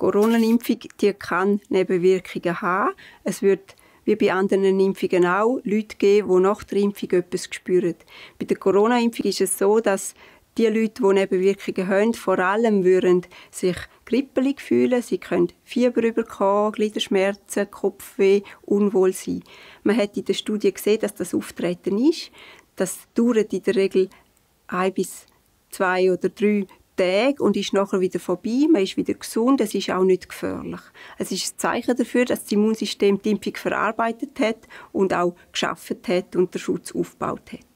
Corona-Impfung, die kann Nebenwirkungen haben. Es wird wie bei anderen Impfungen auch Leute geben, die nach der Impfung etwas spüren. Bei der Corona-Impfung ist es so, dass die Leute, die Nebenwirkungen haben, vor allem würden sich grippelig fühlen, sie können Fieber bekommen, Gliederschmerzen, Kopfweh, Unwohlsein. Man hat in der Studie gesehen, dass das Auftreten ist. Das dauert in der Regel ein bis zwei oder drei Tage und ist nachher wieder vorbei, man ist wieder gesund, es ist auch nicht gefährlich. Es ist ein Zeichen dafür, dass das Immunsystem die Impfung verarbeitet hat und auch geschaffen hat und den Schutz aufgebaut hat.